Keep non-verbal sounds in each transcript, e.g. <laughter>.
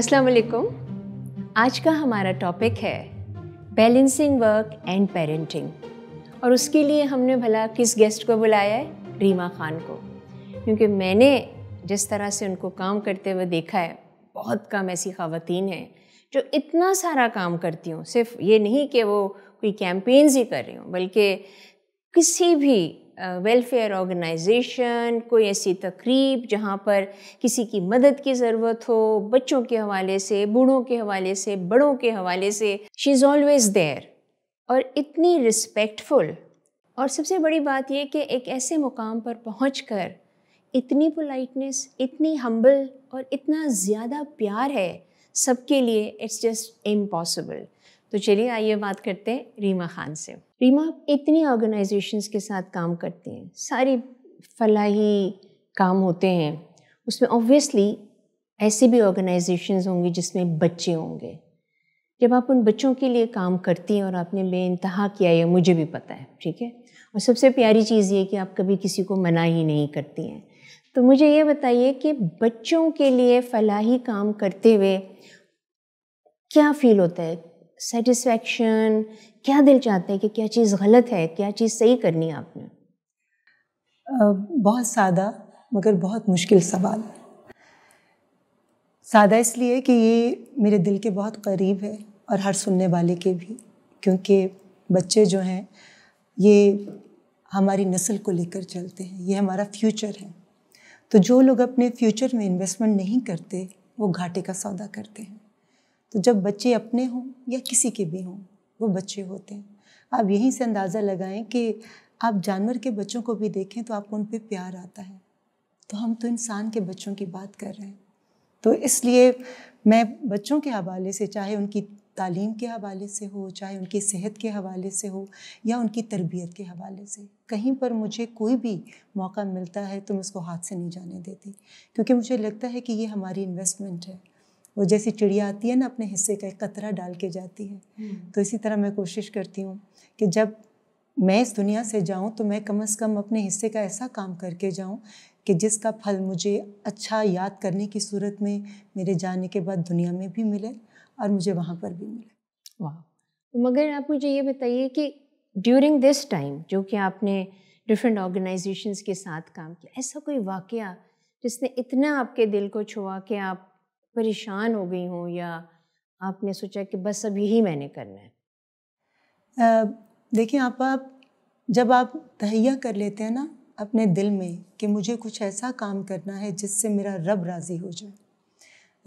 अस्सलाम वालेकुम आज का हमारा टॉपिक है बैलेंसिंग वर्क एंड पेरेंटिंग और उसके लिए हमने भला किस गेस्ट को बुलाया है रीमा खान को क्योंकि मैंने जिस तरह से उनको काम करते हुए देखा है बहुत कम ऐसी खातन हैं जो इतना सारा काम करती हूँ सिर्फ ये नहीं कि वो कोई कैंपेन्स ही कर रही हूँ बल्कि किसी भी वेलफेयर ऑर्गेनाइजेशन कोई ऐसी तकरीब जहाँ पर किसी की मदद की ज़रूरत हो बच्चों के हवाले से बूढ़ों के हवाले से बड़ों के हवाले से शी इज़ ऑलवेज देयर और इतनी रिस्पेक्टफुल और सबसे बड़ी बात यह कि एक ऐसे मुकाम पर पहुँच कर इतनी पोलाइटनेस इतनी हम्बल और इतना ज़्यादा प्यार है सबके लिए इट्स जस्ट इम्पॉसिबल तो चलिए आइए बात करते हैं रीमा खान से रीमा आप इतनी ऑर्गेनाइजेशंस के साथ काम करती हैं सारी फलाही काम होते हैं उसमें ऑब्वियसली ऐसी भी ऑर्गेनाइजेशंस होंगी जिसमें बच्चे होंगे जब आप उन बच्चों के लिए काम करती हैं और आपने बेानतहा किया है मुझे भी पता है ठीक है और सबसे प्यारी चीज़ ये कि आप कभी किसी को मना ही नहीं करती हैं तो मुझे ये बताइए कि बच्चों के लिए फलाही काम करते हुए क्या फील होता है सेटिस्फैक्शन क्या दिल चाहते हैं कि क्या चीज़ गलत है क्या चीज़ सही करनी है आपने बहुत सादा मगर बहुत मुश्किल सवाल सादा इसलिए कि ये मेरे दिल के बहुत करीब है और हर सुनने वाले के भी क्योंकि बच्चे जो हैं ये हमारी नस्ल को लेकर चलते हैं ये हमारा फ्यूचर है तो जो लोग अपने फ्यूचर में इन्वेस्टमेंट नहीं करते वो घाटे का सौदा करते हैं तो जब बच्चे अपने हों या किसी के भी हों वो बच्चे होते हैं आप यहीं से अंदाज़ा लगाएं कि आप जानवर के बच्चों को भी देखें तो आपको उन पर प्यार आता है तो हम तो इंसान के बच्चों की बात कर रहे हैं तो इसलिए मैं बच्चों के हवाले से चाहे उनकी तालीम के हवाले से हो चाहे उनकी सेहत के हवाले से हो या उनकी तरबियत के हवाले से कहीं पर मुझे कोई भी मौका मिलता है तो मैं उसको हाथ से नहीं जाने देती क्योंकि मुझे लगता है कि ये हमारी इन्वेस्टमेंट है वो जैसी चिड़िया आती है ना अपने हिस्से का एक कतरा डाल के जाती है हम्म। तो इसी तरह मैं कोशिश करती हूँ कि जब मैं इस दुनिया से जाऊँ तो मैं कम से कम अपने हिस्से का ऐसा काम करके जाऊँ कि जिसका फल मुझे अच्छा याद करने की सूरत में मेरे जाने के बाद दुनिया में भी मिले और मुझे वहाँ पर भी मिले वाह तो मगर आप मुझे ये बताइए कि ड्यूरिंग दिस टाइम जो कि आपने डिफरेंट ऑर्गेनाइजेशंस के साथ काम किया ऐसा कोई वाक़ जिसने इतना आपके दिल को छुआ कि आप परेशान हो गई हूँ या आपने सोचा कि बस अब यही मैंने करना है देखिए आप आप जब आप तहैया कर लेते हैं ना अपने दिल में कि मुझे कुछ ऐसा काम करना है जिससे मेरा रब राज़ी हो जाए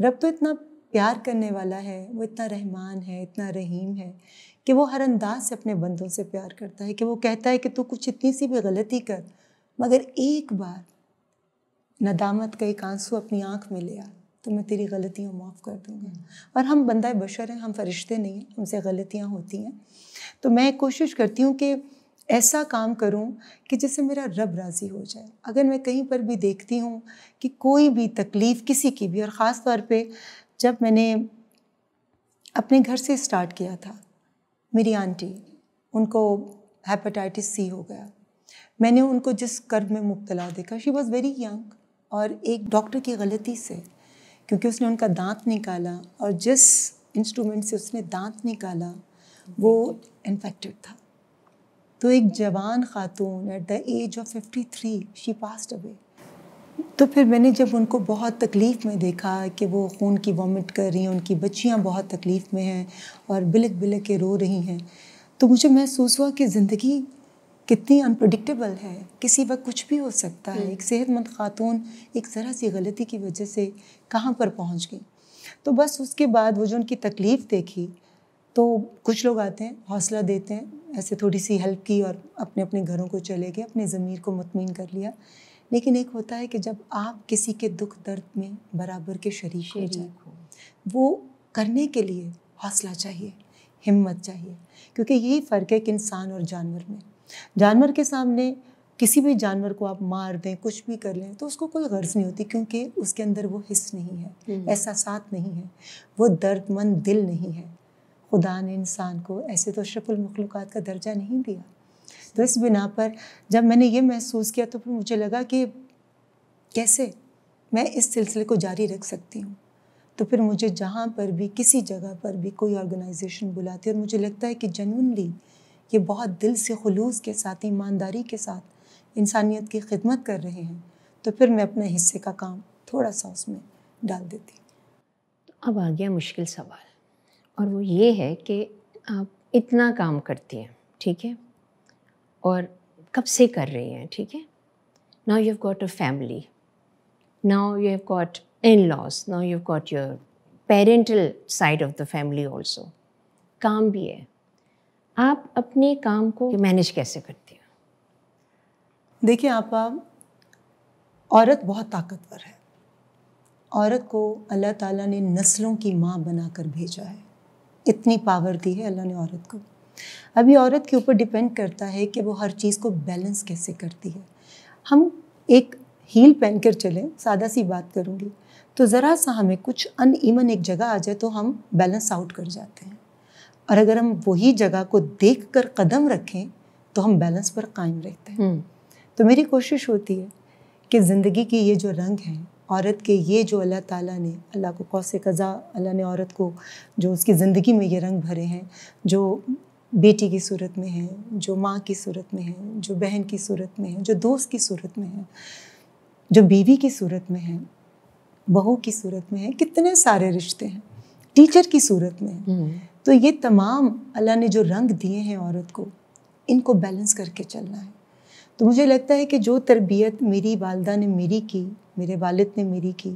रब तो इतना प्यार करने वाला है वो इतना रहमान है इतना रहीम है कि वो हर अंदाज से अपने बंदों से प्यार करता है कि वो कहता है कि तू कुछ इतनी सी भी गलती कर मगर एक बार नदामत का एक आंसू अपनी आँख में ले आ तो मैं तेरी गलतियाँ माफ़ कर दूँगा और हम बंदा बशर हैं हम फरिश्ते नहीं हैं हमसे गलतियाँ होती हैं तो मैं कोशिश करती हूँ कि ऐसा काम करूँ कि जिससे मेरा रब राज़ी हो जाए अगर मैं कहीं पर भी देखती हूँ कि कोई भी तकलीफ़ किसी की भी और ख़ास तौर पर जब मैंने अपने घर से स्टार्ट किया था मेरी आंटी उनको हेपेटाइटिस सी हो गया मैंने उनको जिस कर्ब में मुबतला देखा शी वॉज़ वेरी यंग और एक डॉक्टर की गलती से क्योंकि उसने उनका दांत निकाला और जिस इंस्ट्रूमेंट से उसने दांत निकाला वो इन्फेक्टेड था तो एक जवान खातून at the age of fifty three she passed away तो फिर मैंने जब उनको बहुत तकलीफ़ में देखा कि वो खून की वॉमिट कर रही हैं उनकी बच्चियाँ बहुत तकलीफ़ में हैं और बिलक बिलक के रो रही हैं तो मुझे महसूस हुआ कि ज़िंदगी कितनी अनप्रडिक्टेबल है किसी वक्त कुछ भी हो सकता है हम्म। एक सेहतमंद खातून एक ज़रा सी गलती की वजह से कहाँ पर पहुँच गई तो बस उसके बाद वो जो उनकी तकलीफ़ देखी तो कुछ लोग आते हैं हौसला देते हैं ऐसे थोड़ी सी हेल्प की और अपने अपने घरों को चले गए अपने ज़मीर को मतमिन कर लिया लेकिन एक होता है कि जब आप किसी के दुख दर्द में बराबर के शरीक हो जाए वो करने के लिए हौसला चाहिए हिम्मत चाहिए क्योंकि यही फ़र्क है कि इंसान और जानवर में जानवर के सामने किसी भी जानवर को आप मार दें कुछ भी कर लें तो उसको कोई गर्ज नहीं होती क्योंकि उसके अंदर वो हिस्स नहीं है हम्म। ऐसा साथ नहीं है वो दर्दमंद दिल नहीं है खुदा ने इंसान को ऐसे तो शफुल मखलूक का दर्जा नहीं दिया तो इस बिना पर जब मैंने ये महसूस किया तो फिर मुझे लगा कि कैसे मैं इस सिलसिले को जारी रख सकती हूँ तो फिर मुझे जहाँ पर भी किसी जगह पर भी कोई ऑर्गेनाइजेशन बुलाती है और मुझे लगता है कि जनवनली ये बहुत दिल से खलूस के साथ ईमानदारी के साथ इंसानियत की खिदमत कर रहे हैं तो फिर मैं अपने हिस्से का काम थोड़ा सा उसमें डाल देती तो अब आ गया मुश्किल सवाल और वो ये है कि आप इतना काम करती हैं ठीक है और कब से कर रही हैं ठीक है now you have got a family now you have got in laws now you have got your parental side of the family also काम भी है आप अपने काम को मैनेज कैसे करती हो देखिए आप, औरत बहुत ताकतवर है औरत को अल्लाह ताला ने नस्लों की माँ बनाकर भेजा है इतनी पावर दी है अल्लाह ने औरत को अभी औरत के ऊपर डिपेंड करता है कि वो हर चीज़ को बैलेंस कैसे करती है हम एक हील पहन कर चलें सादा सी बात करूँगी तो ज़रा सा हमें कुछ अनईमन एक जगह आ जाए तो हम बैलेंस आउट कर जाते हैं और अगर हम वही जगह को देख कर कदम रखें तो हम बैलेंस पर कायम रहते हैं हम्म। तो मेरी कोशिश होती है कि ज़िंदगी की ये जो रंग हैं औरत के ये जो अल्लाह ताला ने अल्लाह को कौस कज़ा अल्लाह ने औरत को जो उसकी ज़िंदगी में ये रंग भरे हैं जो बेटी की सूरत में है जो माँ की सूरत में है जो बहन की सूरत में है जो दोस्त की सूरत में है जो बीवी की सूरत में है बहू की सूरत में है कितने सारे रिश्ते हैं टीचर की सूरत में है हम्म। तो ये तमाम अल्लाह ने जो रंग दिए हैं औरत को इनको बैलेंस करके चलना है तो मुझे लगता है कि जो तरबियत मेरी वालदा ने मेरी की मेरे वालद ने मेरी की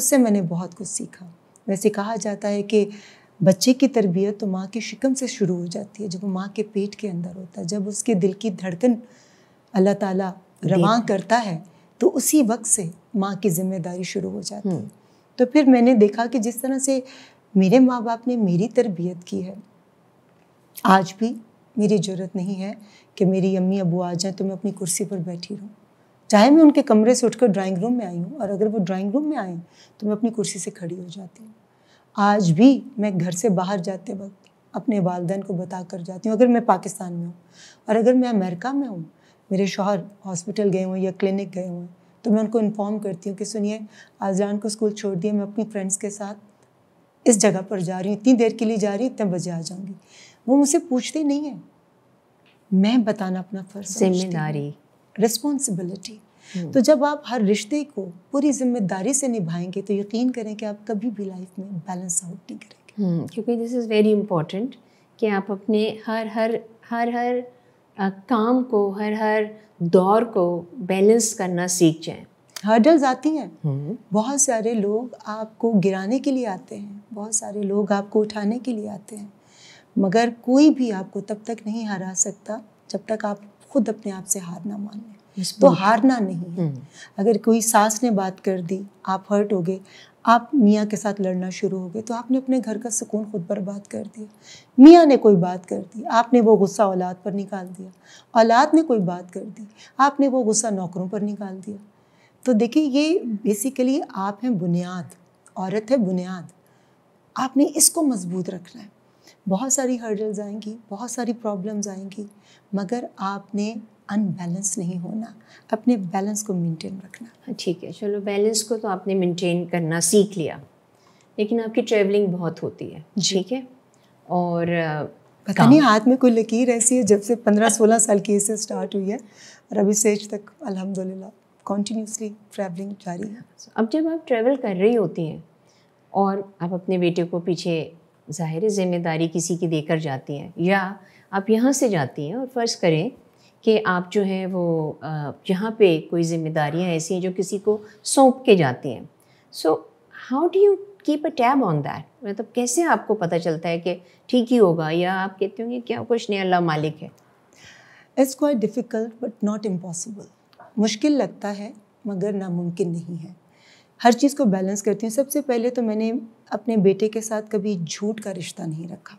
उससे मैंने बहुत कुछ सीखा वैसे कहा जाता है कि बच्चे की तरबियत तो माँ के शिकम से शुरू हो जाती है जब वो माँ के पेट के अंदर होता है जब उसके दिल की धड़कन अल्लाह ताला रवा करता है तो उसी वक्त से माँ की जिम्मेदारी शुरू हो जाती हम्म। है तो फिर मैंने देखा कि जिस तरह से मेरे माँ बाप ने मेरी तरबियत की है आज भी मेरी ज़रूरत नहीं है कि मेरी अम्मी अबू आ जाएं तो मैं अपनी कुर्सी पर बैठी रहूँ चाहे मैं उनके कमरे से उठकर ड्राइंग रूम में आई हूँ और अगर वो ड्राइंग रूम में आए तो मैं अपनी कुर्सी से खड़ी हो जाती हूँ आज भी मैं घर से बाहर जाते वक्त अपने वालदेन को बता कर जाती हूँ अगर मैं पाकिस्तान में हूँ और अगर मैं अमेरिका में हूँ मेरे शोहर हॉस्पिटल गए हुए या क्लिनिक गए हुए तो मैं उनको इन्फॉर्म करती हूँ कि सुनिए आज जान को स्कूल छोड़ दिया मैं अपनी फ्रेंड्स के साथ इस जगह पर जा रही हूँ इतनी देर के लिए जा रही हूँ इतने बजे आ जाऊँगी वो मुझसे पूछते नहीं है मैं बताना अपना फर्ज जिम्मेदारी रिस्पॉन्सिबिलिटी हम्म। तो जब आप हर रिश्ते को पूरी जिम्मेदारी से निभाएंगे तो यकीन करें कि आप कभी भी लाइफ में बैलेंस आउट नहीं करेंगे हम्म, क्योंकि दिस इज़ वेरी इंपॉर्टेंट कि आप अपने हर हर हर हर काम को हर हर दौर को बैलेंस करना सीख जाएं हर्डल्स आती हैं हम्म। बहुत सारे लोग आपको गिराने के लिए आते हैं बहुत सारे लोग आपको उठाने के लिए आते हैं मगर कोई भी आपको तब तक नहीं हरा सकता जब तक आप खुद अपने आप से हार ना मान लें तो हारना नहीं है हम्म। अगर कोई सास ने बात कर दी आप हर्ट हो गए आप मियाँ के साथ लड़ना शुरू हो गए तो आपने अपने घर का सुकून खुद पर बात कर दिया मियाँ ने कोई बात कर दी आपने वो गुस्सा औलाद पर निकाल दिया औलाद ने कोई बात कर दी आपने वो गुस्सा नौकरों पर निकाल दिया तो देखिए ये बेसिकली आप हैं बुनियाद औरत है बुनियाद आपने इसको मजबूत रखना है बहुत सारी हर्डल्स आएंगी बहुत सारी प्रॉब्लम्स आएंगी मगर आपने अनबैलेंस नहीं होना अपने बैलेंस को मेंटेन रखना हाँ, ठीक है चलो बैलेंस को तो आपने मेंटेन करना सीख लिया लेकिन आपकी ट्रैवलिंग बहुत होती है ठीक है और पता नहीं हाथ में कोई लकीर ऐसी है जब से पंद्रह सोलह साल की इससे स्टार्ट हुई है और अभी सेज तक अल्हम्दुलिल्लाह कॉन्टीन्यूसली ट्रैवलिंग जारी है अब जब आप ट्रैवल कर रही होती हैं और आप अपने बेटे को पीछे ज़ाहिर ज़िम्मेदारी किसी की देकर जाती हैं या आप यहाँ से जाती हैं और फ़र्ज़ करें कि आप जो है वो यहाँ पे कोई जिम्मेदारियाँ ऐसी हैं जो किसी को सौंप के जाती हैं so how do you keep a tab on that मतलब कैसे आपको पता चलता है कि ठीक ही होगा या आप कहते होंगे क्या कुछ नहीं अल्लाह मालिक है it's quite difficult but not impossible मुश्किल लगता है मगर नामुमकिन नहीं है हर चीज़ को बैलेंस करती हूँ सबसे पहले तो मैंने अपने बेटे के साथ कभी झूठ का रिश्ता नहीं रखा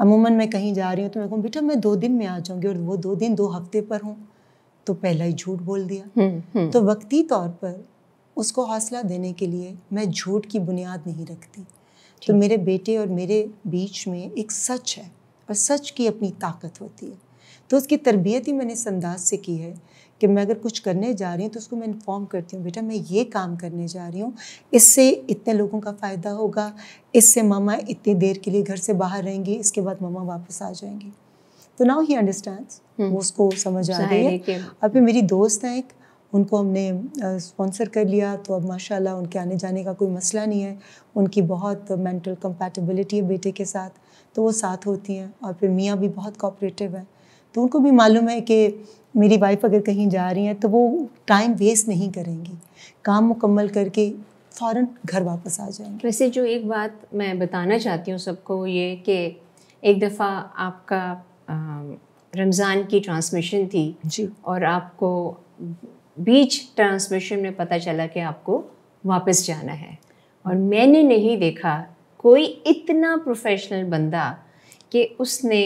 अमूमन मैं कहीं जा रही हूँ तो मैं कहूँ बेटा मैं दो दिन में आ जाऊँगी और वो दो दिन दो हफ्ते पर हूँ तो पहला ही झूठ बोल दिया हुँ, हम्म, हुँ. हम्म। तो वक्ती तौर पर उसको हौसला देने के लिए मैं झूठ की बुनियाद नहीं रखती तो मेरे बेटे और मेरे बीच में एक सच है और सच की अपनी ताकत होती है तो उसकी तरबियत ही मैंने इस अंदाज से की है कि मैं अगर कुछ करने जा रही हूँ तो उसको मैं इन्फॉर्म करती हूँ बेटा मैं ये काम करने जा रही हूँ इससे इतने लोगों का फ़ायदा होगा इससे मामा इतनी देर के लिए घर से बाहर रहेंगी इसके बाद मामा वापस आ जाएंगी तो नाउ ही अंडरस्टैंड उसको समझ आ रही है अभी मेरी दोस्त हैं एक उनको हमने स्पॉन्सर कर लिया तो अब माशाल्लाह उनके आने जाने का कोई मसला नहीं है उनकी बहुत मेंटल कंपैटिबिलिटी है बेटे के साथ तो वो साथ होती हैं और फिर मियाँ भी बहुत कॉपरेटिव हैं तो उनको भी मालूम है कि मेरी वाइफ अगर कहीं जा रही हैं तो वो टाइम वेस्ट नहीं करेंगी काम मुकम्मल करके फ़ौर घर वापस आ जाएंगे वैसे जो एक बात मैं बताना चाहती हूँ सबको ये कि एक दफ़ा आपका रमज़ान की ट्रांसमिशन थी जी और आपको बीच ट्रांसमिशन में पता चला कि आपको वापस जाना है और मैंने नहीं देखा कोई इतना प्रोफेशनल बंदा कि उसने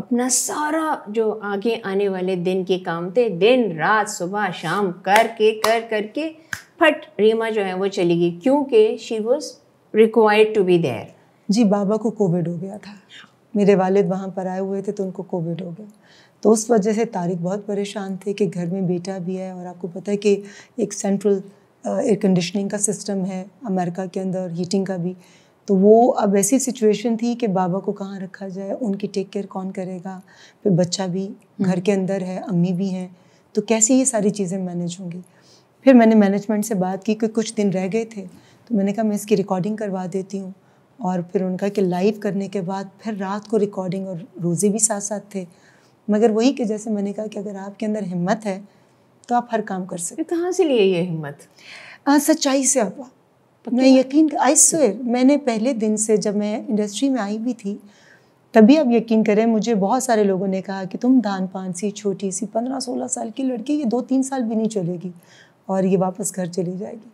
अपना सारा जो आगे आने वाले दिन के काम थे दिन रात सुबह शाम करके कर करके फट रीमा जो है वो चली गई क्योंकि she was required to be there जी बाबा को कोविड हो गया था मेरे वालिद वहाँ पर आए हुए थे तो उनको कोविड हो गया तो उस वजह से तारिक बहुत परेशान थे कि घर में बेटा भी है और आपको पता है कि एक सेंट्रल एयर कंडीशनिंग का सिस्टम है अमेरिका के अंदर हीटिंग का भी तो वो अब ऐसी सिचुएशन थी कि बाबा को कहाँ रखा जाए उनकी टेक केयर कौन करेगा फिर बच्चा भी हम्म। घर के अंदर है अम्मी भी हैं तो कैसे ये सारी चीज़ें मैनेज होंगी फिर मैंने मैनेजमेंट से बात की कि कुछ दिन रह गए थे तो मैंने कहा मैं इसकी रिकॉर्डिंग करवा देती हूँ और फिर उनका कि लाइव करने के बाद फिर रात को रिकॉर्डिंग और रोज़े भी साथ साथ थे मगर वही कि जैसे मैंने कहा कि अगर आपके अंदर हिम्मत है तो आप हर काम कर सकते तो कहाँ से लिए ये हिम्मत सच्चाई से आप मैं यकीन आई स्वेर मैंने पहले दिन से जब मैं इंडस्ट्री में आई भी थी तभी आप यकीन करें मुझे बहुत सारे लोगों ने कहा कि तुम धान पान सी छोटी सी पंद्रह सोलह साल की लड़की ये दो तीन साल भी नहीं चलेगी और ये वापस घर चली जाएगी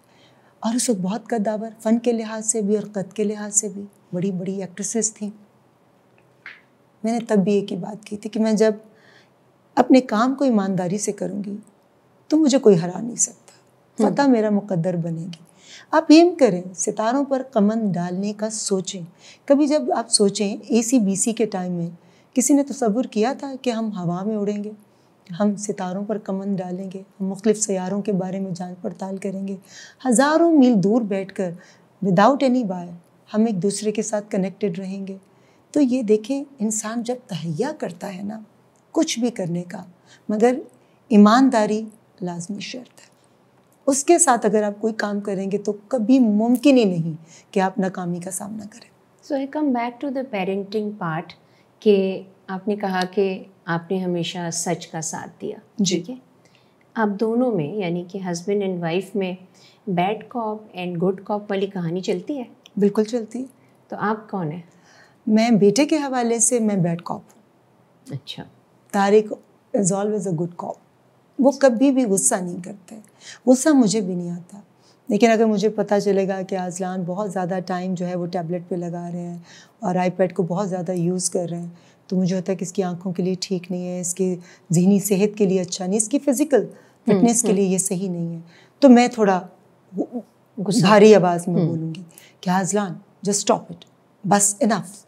और उस वक्त बहुत कदावर फ़न के लिहाज से भी और कद के लिहाज से भी बड़ी बड़ी एक्ट्रेसेस थी मैंने तब भी एक ही बात की थी कि मैं जब अपने काम को ईमानदारी से करूँगी तो मुझे कोई हरा नहीं सकता पता हम्म। मेरा मुकद्दर बनेगी आप एम करें सितारों पर कमन डालने का सोचें कभी जब आप सोचें ए सी बी सी के टाइम में किसी ने तस्वुर किया था कि हम हवा में उड़ेंगे हम सितारों पर कमन डालेंगे हम मुख्तफ सारों के बारे में जान पड़ताल करेंगे हज़ारों मील दूर बैठ कर विदाउट एनी बाय हम एक दूसरे के साथ कनेक्टेड रहेंगे तो ये देखें इंसान जब तहैया करता है ना कुछ भी करने का मगर ईमानदारी लाजमी शर्त है उसके साथ अगर आप कोई काम करेंगे तो कभी मुमकिन ही नहीं कि आप नाकामी का सामना करें so I come back to the parenting part के आपने कहा कि आपने हमेशा सच का साथ दिया जी ठीक है आप दोनों में यानी कि हस्बैंड एंड वाइफ में bad cop and good cop वाली कहानी चलती है बिल्कुल चलती है तो आप कौन है मैं बेटे के हवाले से मैं बैड कॉप हूँ अच्छा Tariq is always a good cop वो कभी भी गुस्सा नहीं करते गुस्सा मुझे भी नहीं आता लेकिन अगर मुझे पता चलेगा कि आजलान बहुत ज़्यादा टाइम जो है वो टैबलेट पे लगा रहे हैं और आईपैड को बहुत ज़्यादा यूज़ कर रहे हैं तो मुझे होता है कि इसकी आंखों के लिए ठीक नहीं है इसकी जहनी सेहत के लिए अच्छा नहीं इसकी फ़िज़िकल फिटनेस के हम्म, लिए हम्म। ये सही नहीं है तो मैं थोड़ा भारी आवाज़ में हम्म। बोलूँगी कि आजलान जस्ट स्टॉप इट बस इनफ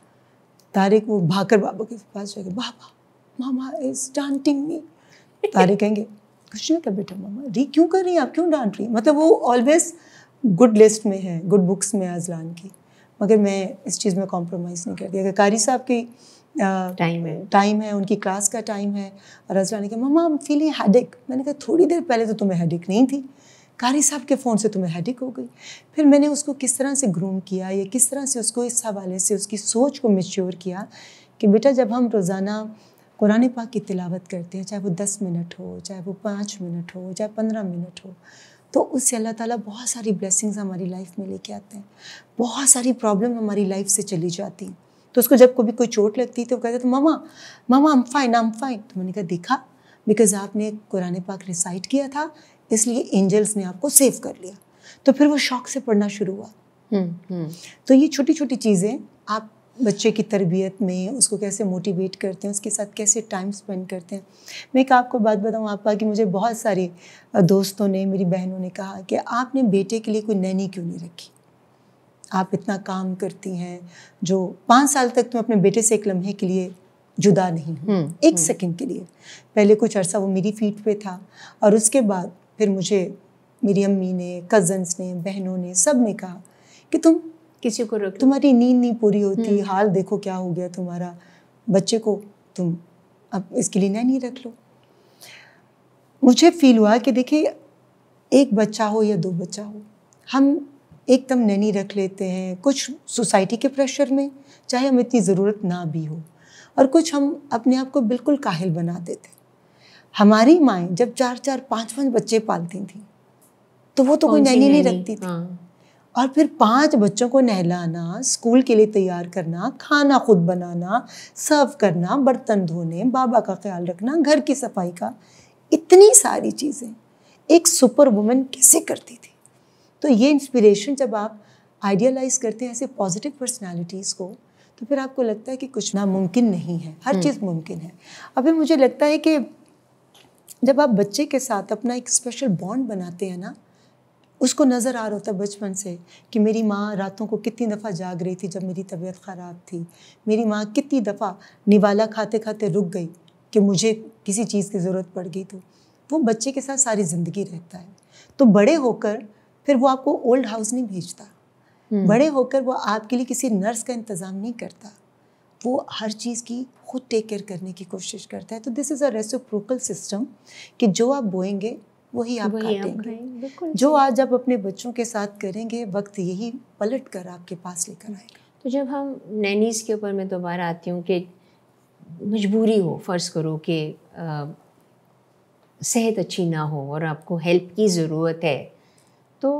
तारिक वो भाकर बाबा के पास जाएगा बाबा मामा इज़ डांटिंग मी तारे कहेंगे कुछ नहीं होता बेटा मामा री क्यों कर रही हैं आप क्यों डांट रही मतलब वो ऑलवेज गुड लिस्ट में है गुड बुक्स में अजलान की मगर मैं इस चीज़ में कॉम्प्रोमाइज़ नहीं करती अगर कारी साहब की टाइम है टाइम है उनकी क्लास का टाइम है और अजलान ने कहा mamma I am feeling headache मैंने कहा थोड़ी देर पहले तो तुम्हें हेडेक नहीं थी कारी साहब के फ़ोन से तुम्हें हेडिक हो गई फिर मैंने उसको किस तरह से ग्रूम किया या किस तरह से उसको इस हवाले से उसकी सोच को मेच्योर किया कि बेटा जब हम रोज़ाना कुरान पाक की तिलावत करते हैं चाहे वो दस मिनट हो चाहे वो पाँच मिनट हो चाहे पंद्रह मिनट हो तो उससे अल्लाह ताला बहुत सारी ब्लेसिंग्स हमारी लाइफ में लेके आते हैं बहुत सारी प्रॉब्लम हमारी लाइफ से चली जाती हैं तो उसको जब कभी कोई चोट लगती तो वो कहते तो मामा मामा आम फाइन आम फाइन तो मैंने कहा देखा बिकॉज आपने कुरान पाक रिसाइट किया था इसलिए एंजल्स ने आपको सेव कर लिया तो फिर वो शौक से पढ़ना शुरू हुआ हुँ, हम्म, हुँ. हम्म। तो ये छोटी छोटी चीज़ें आप बच्चे की तरबियत में उसको कैसे मोटिवेट करते हैं उसके साथ कैसे टाइम स्पेंड करते हैं मैं एक आपको बात बताऊँ आपका कि मुझे बहुत सारे दोस्तों ने मेरी बहनों ने कहा कि आपने बेटे के लिए कोई नैनी क्यों नहीं रखी आप इतना काम करती हैं जो पाँच साल तक तुम अपने बेटे से एक लम्हे के लिए जुदा नहीं हुँ, हम्म, एक सेकंड हम्म। के लिए पहले कुछ अर्सा वो मेरी फीट पे था और उसके बाद फिर मुझे मेरी अम्मी ने कज़न्स ने बहनों ने सब ने कहा कि तुम किसी को रोक तुम्हारी नींद नहीं पूरी होती हम्म। हाल देखो क्या हो गया तुम्हारा बच्चे को तुम अब इसके लिए नहीं रख लो मुझे फील हुआ कि देखिए एक बच्चा हो या दो बच्चा हो हम एकदम नैनी रख लेते हैं कुछ सोसाइटी के प्रेशर में चाहे हम इतनी ज़रूरत ना भी हो और कुछ हम अपने आप को बिल्कुल काहिल बना देते हमारी माएँ जब चार चार पाँच पाँच बच्चे पालती थी तो वो तो कोई नैनी नहीं, नहीं रखती थी हाँ। और फिर पांच बच्चों को नहलाना स्कूल के लिए तैयार करना खाना खुद बनाना सर्व करना बर्तन धोने बाबा का ख्याल रखना घर की सफाई का इतनी सारी चीज़ें एक सुपर वुमेन कैसे करती थी तो ये इंस्पिरेशन जब आप आइडियलाइज करते हैं ऐसे पॉजिटिव पर्सनालिटीज़ को तो फिर आपको लगता है कि कुछ नामुमकिन नहीं है हर हम्म। चीज़ मुमकिन है अभी मुझे लगता है कि जब आप बच्चे के साथ अपना एक स्पेशल बॉन्ड बनाते हैं ना उसको नज़र आ रहा होता बचपन से कि मेरी माँ रातों को कितनी दफ़ा जाग रही थी जब मेरी तबीयत ख़राब थी मेरी माँ कितनी दफ़ा निवाला खाते खाते रुक गई कि मुझे किसी चीज़ की ज़रूरत पड़ गई तो वो बच्चे के साथ सारी ज़िंदगी रहता है तो बड़े होकर फिर वो आपको ओल्ड हाउस नहीं भेजता हम्म। बड़े होकर वो आपके लिए किसी नर्स का इंतज़ाम नहीं करता वो हर चीज़ की खुद टेक केयर करने की कोशिश करता है तो this is a reciprocal system कि जो आप बोएंगे वही आप वही खाटेंगे जो आज आप अपने बच्चों के साथ करेंगे वक्त यही पलट कर आपके पास लेकर आएगा तो जब हम नैनीज के ऊपर मैं दोबारा आती हूँ कि मजबूरी हो फ़र्ज़ करो कि सेहत अच्छी ना हो और आपको हेल्प की ज़रूरत है तो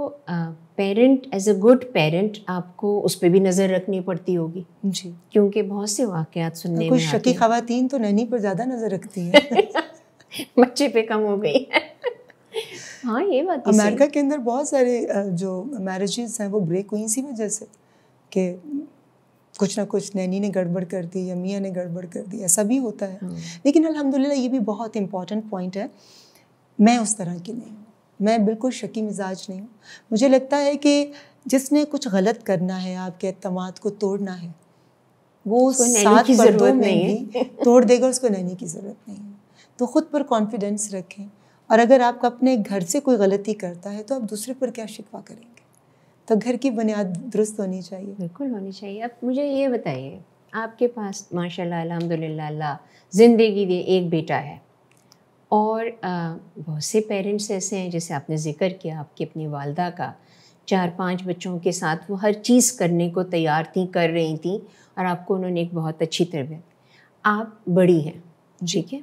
parent as a good parent आपको उस पर भी नज़र रखनी पड़ती होगी जी क्योंकि बहुत से वाक़ात सुनने में शकी खातन तो नैनी पर ज़्यादा नज़र रखती है <laughs> बच्चे पे कम हो गई है हाँ ये बात अमेरिका के अंदर बहुत सारे जो मैरिजेस हैं वो ब्रेक हुई इसी वजह से कि कुछ ना कुछ नैनी ने गड़बड़ कर दी या मियाँ ने गड़बड़ कर दी ऐसा भी होता है हाँ। लेकिन अलहमदिल्ला ये भी बहुत इंपॉर्टेंट पॉइंट है मैं उस तरह की नहीं हूँ मैं बिल्कुल शकी मिजाज नहीं हूँ मुझे लगता है कि जिसने कुछ गलत करना है आपके अतमाद को तोड़ना है वो सात की जरूरत नहीं है तोड़ देगा उसको नैनी की ज़रूरत नहीं है तो ख़ुद पर कॉन्फिडेंस रखें और अगर आप अपने घर से कोई गलती करता है तो आप दूसरे पर क्या शिकवा करेंगे तो घर की बुनियाद दुरुस्त होनी चाहिए बिल्कुल होनी चाहिए अब मुझे ये बताइए आपके पास माशाल्लाह अल्हम्दुलिल्लाह ज़िंदगी दे एक बेटा है और बहुत से पेरेंट्स ऐसे हैं जैसे आपने ज़िक्र किया आपकी अपनी वालदा का चार पांच बच्चों के साथ वो हर चीज़ करने को तैयार थी कर रही थी और आपको उन्होंने एक बहुत अच्छी तरबियत आप बड़ी हैं ठीक है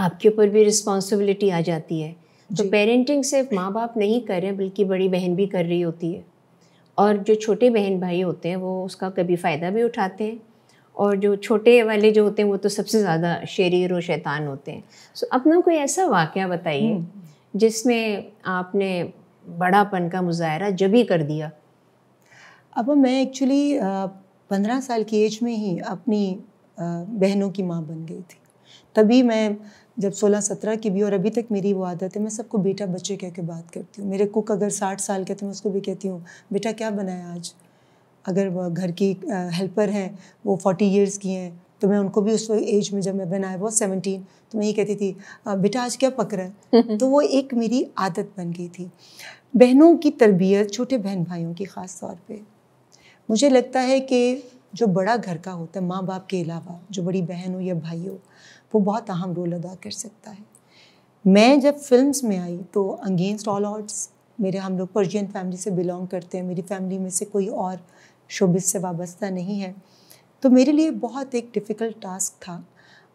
आपके ऊपर भी रिस्पॉन्सिबिलिटी आ जाती है तो पेरेंटिंग सिर्फ माँ बाप नहीं कर रहे बल्कि बड़ी बहन भी कर रही होती है और जो छोटे बहन भाई होते हैं वो उसका कभी फ़ायदा भी उठाते हैं और जो छोटे वाले जो होते हैं वो तो सबसे ज़्यादा शरीर और शैतान होते हैं सो अपना कोई ऐसा वाक़ बताइए हम्म। जिसमें आपने बड़ापन का मुजाहरा जब ही कर दिया अब मैं एक्चुअली पंद्रह साल की एज में ही अपनी बहनों की माँ बन गई थी तभी मैं जब 16-17 की भी और अभी तक मेरी वो आदत है मैं सबको बेटा बच्चे कह के बात करती हूँ मेरे कुक अगर 60 साल के तो मैं उसको भी कहती हूँ बेटा क्या बनाया आज अगर घर की हेल्पर हैं वो 40 ईयर्स की हैं तो मैं उनको भी उस एज में जब मैं बनाया वो सेवनटीन तो मैं ये कहती थी बेटा आज क्या पक रहा है <laughs> तो वो एक मेरी आदत बन गई थी बहनों की तरबियत छोटे बहन भाइयों की ख़ास तौर पर मुझे लगता है कि जो बड़ा घर का होता है माँ बाप के अलावा जो बड़ी बहन हो या भाई हो वो बहुत अहम रोल अदा कर सकता है मैं जब फिल्म्स में आई तो अगेंस्ट ऑल आउट्स मेरे हम लोग परजियन फैमिली से बिलोंग करते हैं मेरी फैमिली में से कोई और शोबिस से वाबस्ता नहीं है तो मेरे लिए बहुत एक डिफ़िकल्ट टास्क था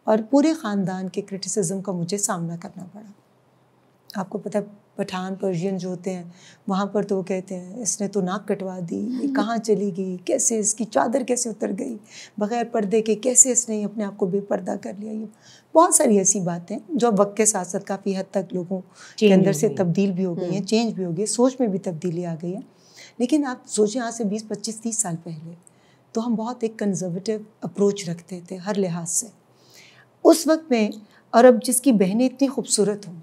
और पूरे ख़ानदान के क्रिटिसिज्म का मुझे सामना करना पड़ा आपको पता पठान परजियन जो होते हैं वहाँ पर तो वो कहते हैं इसने तो नाक कटवा दी ये हम्म। कहाँ चली गई कैसे इसकी चादर कैसे उतर गई बगैर पर्दे के कैसे इसने अपने आप को बेपर्दा कर लिया ये बहुत सारी ऐसी बातें जो अब वक्त के साथ साथ काफ़ी हद तक लोगों के अंदर से तब्दील भी हो गई हैं चेंज हम्म। भी हो गई सोच में भी तब्दीली आ गई है लेकिन आप सोचें आज से बीस पच्चीस तीस साल पहले तो हम बहुत एक कंजर्वेटिव अप्रोच रखते थे हर लिहाज से उस वक्त में और अब जिसकी बहनें इतनी खूबसूरत हों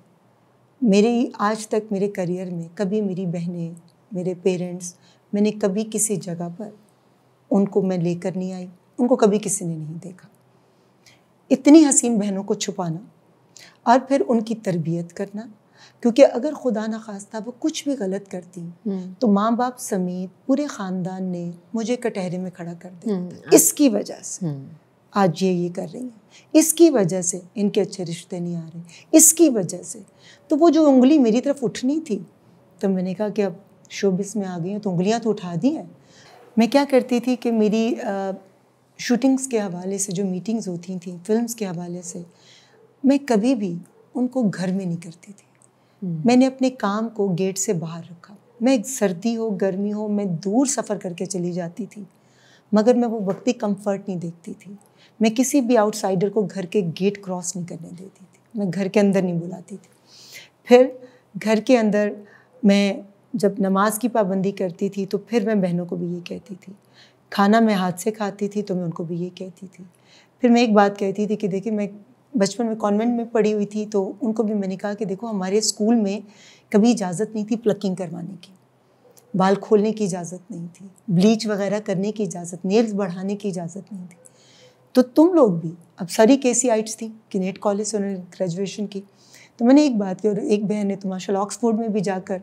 मेरी आज तक मेरे करियर में कभी मेरी बहनें मेरे पेरेंट्स मैंने कभी किसी जगह पर उनको मैं लेकर नहीं आई उनको कभी किसी ने नहीं देखा इतनी हसीन बहनों को छुपाना और फिर उनकी तरबियत करना क्योंकि अगर खुदा ना खास्ता वो कुछ भी गलत करती हम्म। तो माँ बाप समेत पूरे ख़ानदान ने मुझे कटहरे में खड़ा कर दिया हम्म। इसकी वजह से हम्म। आज ये ये कर रही हैं इसकी वजह से इनके अच्छे रिश्ते नहीं आ रहे इसकी वजह से तो वो जो उंगली मेरी तरफ उठनी थी तो मैंने कहा कि अब शोबिस में आ गई हैं तो उंगलियाँ तो उठा दी हैं मैं क्या करती थी कि मेरी शूटिंग्स के हवाले से जो मीटिंग्स होती थी फिल्म्स के हवाले से मैं कभी भी उनको घर में नहीं करती थी हम्म। मैंने अपने काम को गेट से बाहर रखा मैं सर्दी हो गर्मी हो मैं दूर सफ़र करके चली जाती थी मगर मैं वो वक्ति कंफर्ट नहीं देखती थी मैं किसी भी आउटसाइडर को घर के गेट क्रॉस नहीं करने देती थी मैं घर के अंदर नहीं बुलाती थी फिर घर के अंदर मैं जब नमाज की पाबंदी करती थी तो फिर मैं बहनों को भी ये कहती थी खाना मैं हाथ से खाती थी तो मैं उनको भी ये कहती थी फिर मैं एक बात कहती थी कि देखिए मैं बचपन में कॉन्वेंट में पढ़ी हुई थी तो उनको भी मैंने कहा कि देखो हमारे स्कूल में कभी इजाज़त नहीं थी प्लकिंग करवाने की बाल खोलने की इजाज़त नहीं थी ब्लीच वगैरह करने की इजाज़त नेल्स बढ़ाने की इजाज़त नहीं थी तो तुम लोग भी अब सारी के सी आइट्स थी कि नेट कॉलेज से उन्होंने ग्रेजुएशन की तो मैंने एक बात की और एक बहन ने तो माशा ऑक्सफोर्ड में भी जाकर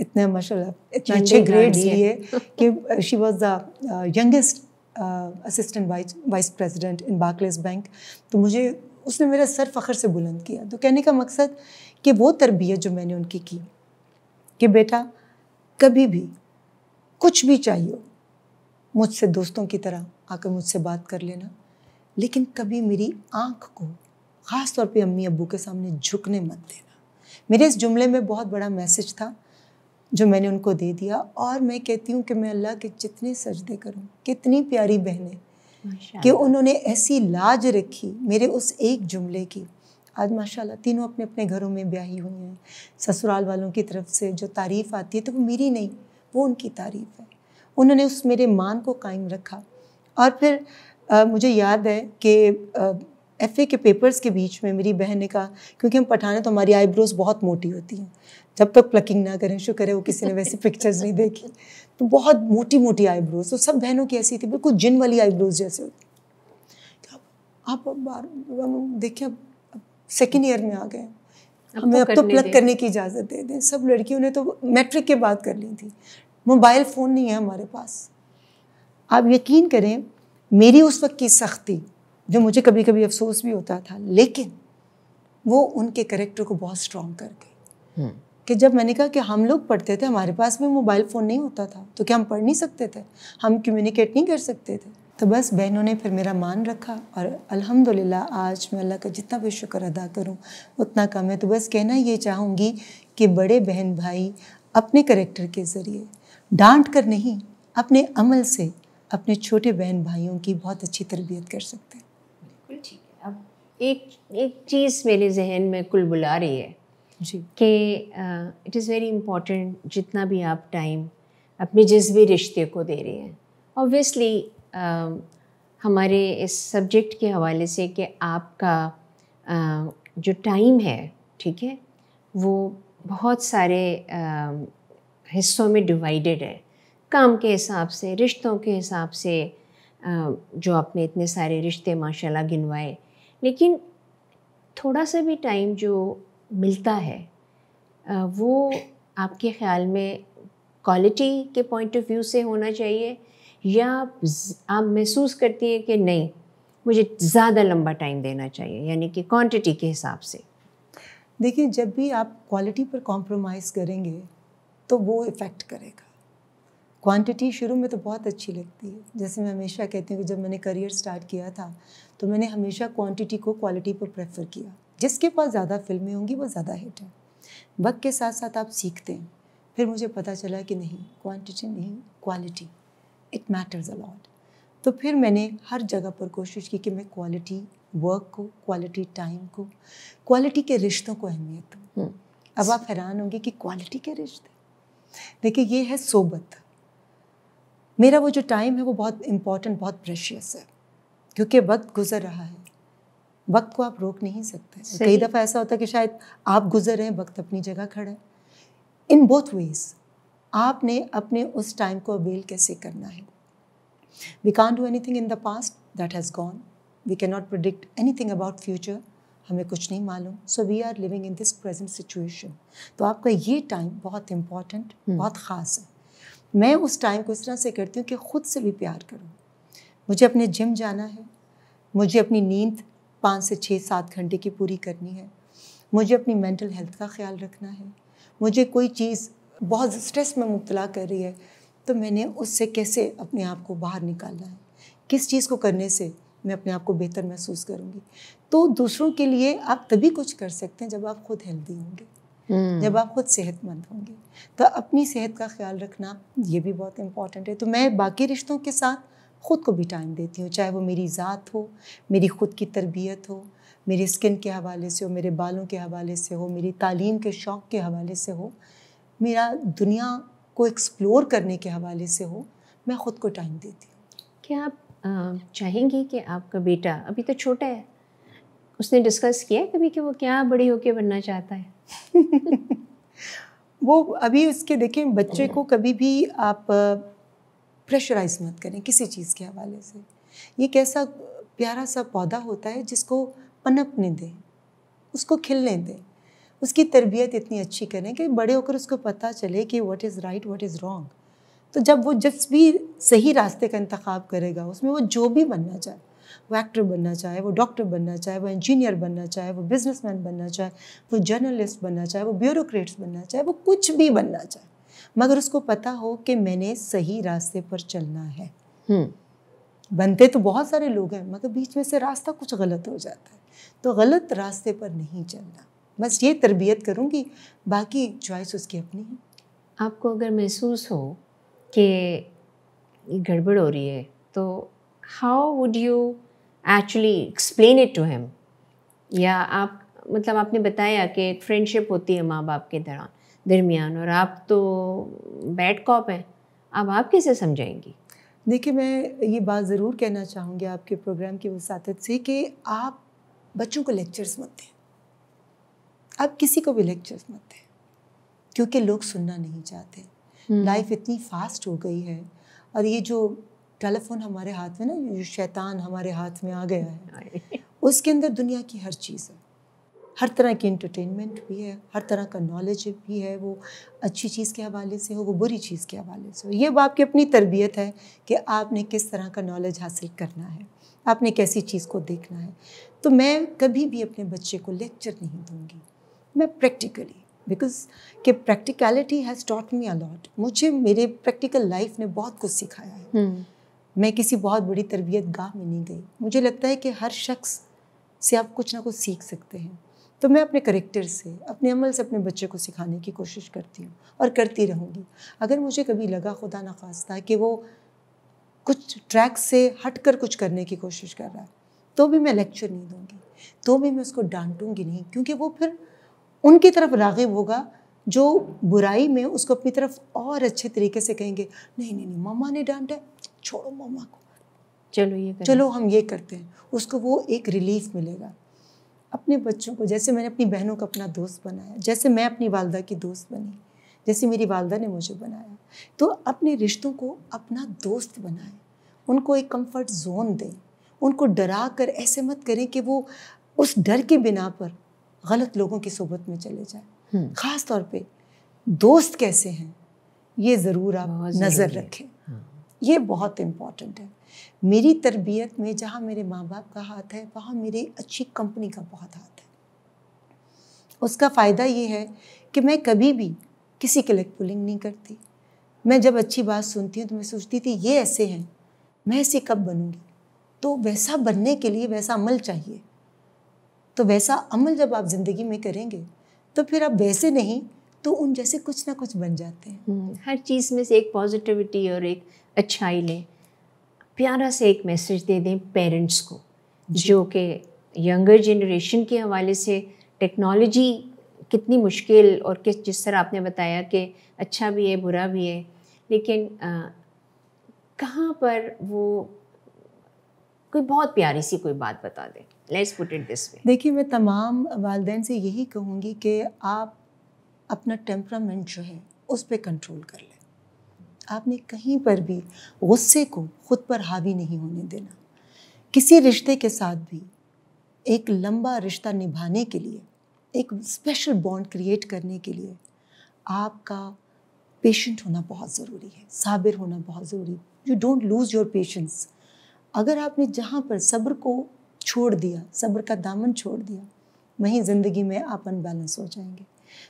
इतने माशा इतने अच्छे ग्रेड्स लिए कि she was the youngest assistant vice vice president in Barclays bank तो मुझे उसने मेरा सर फ़ख्र से बुलंद किया तो कहने का मकसद कि वो तरबियत जो मैंने उनकी की कि बेटा कभी भी कुछ भी चाहिए मुझसे दोस्तों की तरह आकर मुझसे बात कर लेना लेकिन कभी मेरी आँख को ख़ास तौर पे अम्मी अबू के सामने झुकने मत देना मेरे इस जुमले में बहुत बड़ा मैसेज था जो मैंने उनको दे दिया और मैं कहती हूँ कि मैं अल्लाह के जितने सजदे करूँ कितनी प्यारी बहनें कि उन्होंने ऐसी लाज रखी मेरे उस एक जुमले की आज माशाल्लाह तीनों अपने अपने घरों में ब्याही हुई हैं ससुराल वालों की तरफ से जो तारीफ़ आती है तो वो मेरी नहीं वो उनकी तारीफ़ है उन्होंने उस मेरे मान को कायम रखा और फिर मुझे याद है कि एफ के पेपर्स के बीच में मेरी बहन ने कहा क्योंकि हम पठाने तो हमारी आईब्रोज़ बहुत मोटी होती हैं जब तक प्लकिंग ना करें शुक्र है वो किसी ने वैसी पिक्चर्स नहीं देखी तो बहुत मोटी मोटी आईब्रोज तो सब बहनों की ऐसी थी बिल्कुल जिन वाली आईब्रोज जैसे होती आप अब बार देखिए अब, सेकेंड ईयर में आ गए हमें तो अब तो, तो प्लग करने की इजाज़त दे दें सब लड़कियों ने तो मैट्रिक के बाद कर ली थी मोबाइल फ़ोन नहीं है हमारे पास आप यकीन करें मेरी उस वक्त की सख्ती जो मुझे कभी कभी अफसोस भी होता था लेकिन वो उनके करेक्टर को बहुत स्ट्रॉन्ग कर गई हम्म। कि जब मैंने कहा कि हम लोग पढ़ते थे हमारे पास में मोबाइल फ़ोन नहीं होता था तो क्या हम पढ़ नहीं सकते थे हम कम्युनिकेट नहीं कर सकते थे तो बस बहनों ने फिर मेरा मान रखा और अल्हम्दुलिल्लाह आज मैं अल्लाह का जितना भी शुक्र अदा करूं उतना कम है तो बस कहना ये चाहूँगी कि बड़े बहन भाई अपने करेक्टर के ज़रिए डांट कर नहीं अपने अमल से अपने छोटे बहन भाइयों की बहुत अच्छी तरबियत कर सकते हैं बिल्कुल ठीक है अब एक एक चीज़ मेरे जहन में कुल बुला रही है जी कि इट इज़ वेरी इम्पोर्टेंट जितना भी आप टाइम अपने जिस भी रिश्ते को दे रहे हैं ऑब्वियसली uh, हमारे इस सब्जेक्ट के हवाले से कि आपका uh, जो टाइम है ठीक है वो बहुत सारे uh, हिस्सों में डिवाइडेड है काम के हिसाब से रिश्तों के हिसाब से जो आपने इतने सारे रिश्ते माशाल्लाह गिनवाए लेकिन थोड़ा सा भी टाइम जो मिलता है वो आपके ख्याल में क्वालिटी के पॉइंट ऑफ व्यू से होना चाहिए या आप महसूस करती हैं कि नहीं मुझे ज़्यादा लंबा टाइम देना चाहिए यानी कि क्वांटिटी के हिसाब से देखिए जब भी आप क्वालिटी पर कॉम्प्रोमाइज़ करेंगे तो वो इफ़ेक्ट करेगा क्वांटिटी शुरू में तो बहुत अच्छी लगती है जैसे मैं हमेशा कहती हूँ कि जब मैंने करियर स्टार्ट किया था तो मैंने हमेशा क्वांटिटी को क्वालिटी पर प्रेफर किया जिसके पास ज़्यादा फिल्में होंगी वो ज़्यादा हिट है वक्त के साथ साथ आप सीखते हैं फिर मुझे पता चला कि नहीं क्वांटिटी नहीं क्वालिटी इट मैटर्स अलॉट तो फिर मैंने हर जगह पर कोशिश की कि मैं क्वालिटी वर्क को क्वालिटी टाइम को क्वालिटी के रिश्तों को अहमियत दूँ हम्म। अब आप हैरान होंगे कि क्वालिटी के रिश्ते देखिए ये है सोबत मेरा वो जो टाइम है वो बहुत इम्पॉर्टेंट बहुत प्रेशियस है क्योंकि वक्त गुजर रहा है वक्त को आप रोक नहीं सकते कई दफ़ा ऐसा होता है कि शायद आप गुजर रहे हैं वक्त अपनी जगह खड़ा है इन बोथ वेज आपने अपने उस टाइम को अवेल कैसे करना है we can do anything in the past that has gone we can not predict anything about future हमें कुछ नहीं मालूम so we are living in this present situation तो आपका ये टाइम बहुत इम्पॉर्टेंट हम्म। बहुत ख़ास है मैं उस टाइम को इस तरह से करती हूँ कि ख़ुद से भी प्यार करूँ मुझे अपने जिम जाना है मुझे अपनी नींद पाँच से छः सात घंटे की पूरी करनी है मुझे अपनी मेंटल हेल्थ का ख्याल रखना है मुझे कोई चीज़ बहुत स्ट्रेस में मुबला कर रही है तो मैंने उससे कैसे अपने आप को बाहर निकालना है किस चीज़ को करने से मैं अपने आप को बेहतर महसूस करूँगी तो दूसरों के लिए आप तभी कुछ कर सकते हैं जब आप खुद हेल्दी होंगे हम्म। जब आप खुद सेहतमंद होंगे तो अपनी सेहत का ख्याल रखना ये भी बहुत इम्पॉर्टेंट है तो मैं बाकी रिश्तों के साथ ख़ुद को भी टाइम देती हूँ चाहे वो मेरी ज़ात हो मेरी ख़ुद की तरबियत हो मेरी स्किन के हवाले से हो मेरे बालों के हवाले से हो मेरी तालीम के शौक़ के हवाले से हो मेरा दुनिया को एक्सप्लोर करने के हवाले से हो मैं ख़ुद को टाइम देती हूँ क्या आप चाहेंगी कि आपका बेटा अभी तो छोटा है उसने डिस्कस किया कभी कि वो क्या बड़ी होके बनना चाहता है <laughs> वो अभी उसके देखें बच्चे को कभी भी आप प्रेशराइज मत करें किसी चीज़ के हवाले से ये कैसा प्यारा सा पौधा होता है जिसको पनपने दें उसको खिलने दें उसकी तरबियत इतनी अच्छी करें कि बड़े होकर उसको पता चले कि what is right what is wrong तो जब वो जिस भी सही रास्ते का इंतखब करेगा उसमें वो जो भी बनना चाहे वो एक्टर बनना चाहे वो डॉक्टर बनना चाहे वो इंजीनियर बनना चाहे वो बिजनेसमैन बनना चाहे वो जर्नलिस्ट बनना चाहे वो ब्यूरोक्रेट्स बनना चाहे वो कुछ भी बनना चाहे मगर उसको पता हो कि मैंने सही रास्ते पर चलना है हम्म। बनते तो बहुत सारे लोग हैं मगर बीच में से रास्ता कुछ गलत हो जाता है तो गलत रास्ते पर नहीं चलना बस ये तरबियत करूँगी बाकी चॉइस उसकी अपनी है आपको अगर महसूस हो कि गड़बड़ हो रही है तो how would you actually explain it to him या आप मतलब आपने बताया कि एक फ्रेंडशिप होती है माँ बाप के दौरान दरमियान और आप तो बैड कॉप हैं अब आप कैसे समझाएंगी देखिए मैं ये बात ज़रूर कहना चाहूँगी आपके प्रोग्राम के वसात से कि आप बच्चों को लेक्चर्स मत दें आप किसी को भी लेक्चर्स मत दें क्योंकि लोग सुनना नहीं चाहते लाइफ हम्म। इतनी फास्ट हो गई है और ये जो टेलीफोन हमारे हाथ में ना शैतान हमारे हाथ में आ गया है उसके अंदर दुनिया की हर चीज़ है हर तरह की इंटरटेनमेंट भी है हर तरह का नॉलेज भी है वो अच्छी चीज़ के हवाले से हो वो बुरी चीज़ के हवाले से हो ये आपकी अपनी तरबियत है कि आपने किस तरह का नॉलेज हासिल करना है आपने कैसी चीज़ को देखना है तो मैं कभी भी अपने बच्चे को लेक्चर नहीं दूँगी मैं प्रैक्टिकली बिकॉज के practicality has taught me a lot मुझे मेरे प्रैक्टिकल लाइफ ने बहुत कुछ सिखाया है hmm. मैं किसी बहुत बड़ी तरबियत गाह में नहीं गई मुझे लगता है कि हर शख्स से आप कुछ ना कुछ सीख सकते हैं तो मैं अपने करेक्टर से अपने अमल से अपने बच्चे को सिखाने की कोशिश करती हूँ और करती रहूँगी अगर मुझे कभी लगा खुदा न खास्ता कि वो कुछ ट्रैक से हट कर कुछ करने की कोशिश कर रहा है तो भी मैं लेक्चर नहीं दूँगी तो भी मैं उसको डांटूँगी नहीं क्योंकि वो फिर उनकी तरफ रागिब होगा जो बुराई में उसको अपनी तरफ और अच्छे तरीके से कहेंगे नहीं नहीं नहीं मम्मा ने डांटा छोड़ो मम्मा को चलो ये चलो हम ये करते हैं उसको वो एक रिलीफ मिलेगा अपने बच्चों को जैसे मैंने अपनी बहनों का अपना दोस्त बनाया जैसे मैं अपनी वालदा की दोस्त बनी जैसे मेरी वालदा ने मुझे बनाया तो अपने रिश्तों को अपना दोस्त बनाएं उनको एक कंफर्ट जोन दें उनको डरा कर ऐसे मत करें कि वो उस डर के बिना पर गलत लोगों की सोबत में चले जाए हम्म। ख़ास तौर पे दोस्त कैसे हैं ये ज़रूर आप नज़र रखें ये बहुत इम्पॉर्टेंट है मेरी तरबियत में जहाँ मेरे माँ बाप का हाथ है वहाँ मेरी अच्छी कंपनी का बहुत हाथ है उसका फ़ायदा ये है कि मैं कभी भी किसी के लग पुलिंग नहीं करती मैं जब अच्छी बात सुनती हूँ तो मैं सोचती थी ये ऐसे हैं मैं ऐसे कब बनूँगी तो वैसा बनने के लिए वैसा अमल चाहिए तो वैसा अमल जब आप ज़िंदगी में करेंगे तो फिर आप वैसे नहीं तो उन जैसे कुछ ना कुछ बन जाते हैं हम्म, हर चीज़ में से एक पॉजिटिविटी और एक अच्छाई लें प्यारा से एक मैसेज दे दें पेरेंट्स को जो कि यंगर जनरेशन के हवाले से टेक्नोलॉजी कितनी मुश्किल और किस जिस तरह आपने बताया कि अच्छा भी है बुरा भी है लेकिन कहाँ पर वो कोई बहुत प्यारी सी कोई बात बता दें let's put it this way देखिए मैं तमाम वालदेन से यही कहूँगी कि आप अपना टेम्परामेंट जो है उस पर कंट्रोल कर लें आपने कहीं पर भी गुस्से को खुद पर हावी नहीं होने देना किसी रिश्ते के साथ भी एक लंबा रिश्ता निभाने के लिए एक स्पेशल बॉन्ड क्रिएट करने के लिए आपका पेशेंट होना बहुत ज़रूरी है साबिर होना बहुत ज़रूरी you don't lose your patience अगर आपने जहाँ पर सब्र को छोड़ दिया सब्र का दामन छोड़ दिया वहीं ज़िंदगी में आप अनबैलेंस हो जाएंगे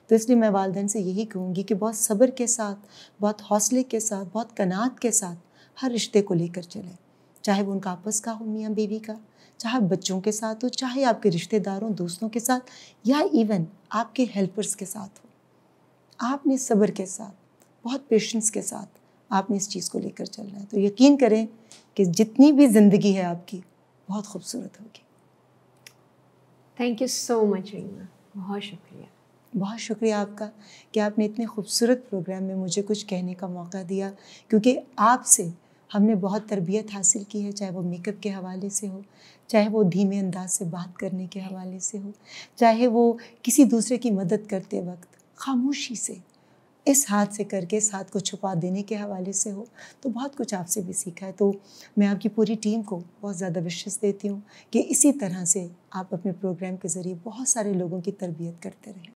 तो इसलिए मैं वालदेन से यही कहूँगी कि बहुत सब्र के साथ बहुत हौसले के साथ बहुत कनात के साथ हर रिश्ते को लेकर चलें चाहे वो उनका आपस का हो मियाँ बीवी का चाहे बच्चों के साथ हो चाहे आपके रिश्तेदारों दोस्तों के साथ या इवन आपके हेल्पर्स के साथ हो आपने सब्र के साथ बहुत पेशेंस के साथ आपने इस चीज़ को लेकर चलना है तो यकीन करें कि जितनी भी ज़िंदगी है आपकी बहुत खूबसूरत होगी thank you so much Reema बहुत शुक्रिया बहुत शुक्रिया आपका कि आपने इतने खूबसूरत प्रोग्राम में मुझे कुछ कहने का मौका दिया क्योंकि आपसे हमने बहुत तरबियत हासिल की है चाहे वो मेकअप के हवाले से हो चाहे वो धीमे अंदाज से बात करने के हवाले से हो चाहे वो किसी दूसरे की मदद करते वक्त खामोशी से इस हाथ से करके इस हाथ को छुपा देने के हवाले से हो तो बहुत कुछ आपसे भी सीखा है तो मैं आपकी पूरी टीम को बहुत ज़्यादा विशेष देती हूँ कि इसी तरह से आप अपने प्रोग्राम के ज़रिए बहुत सारे लोगों की तरबियत करते रहें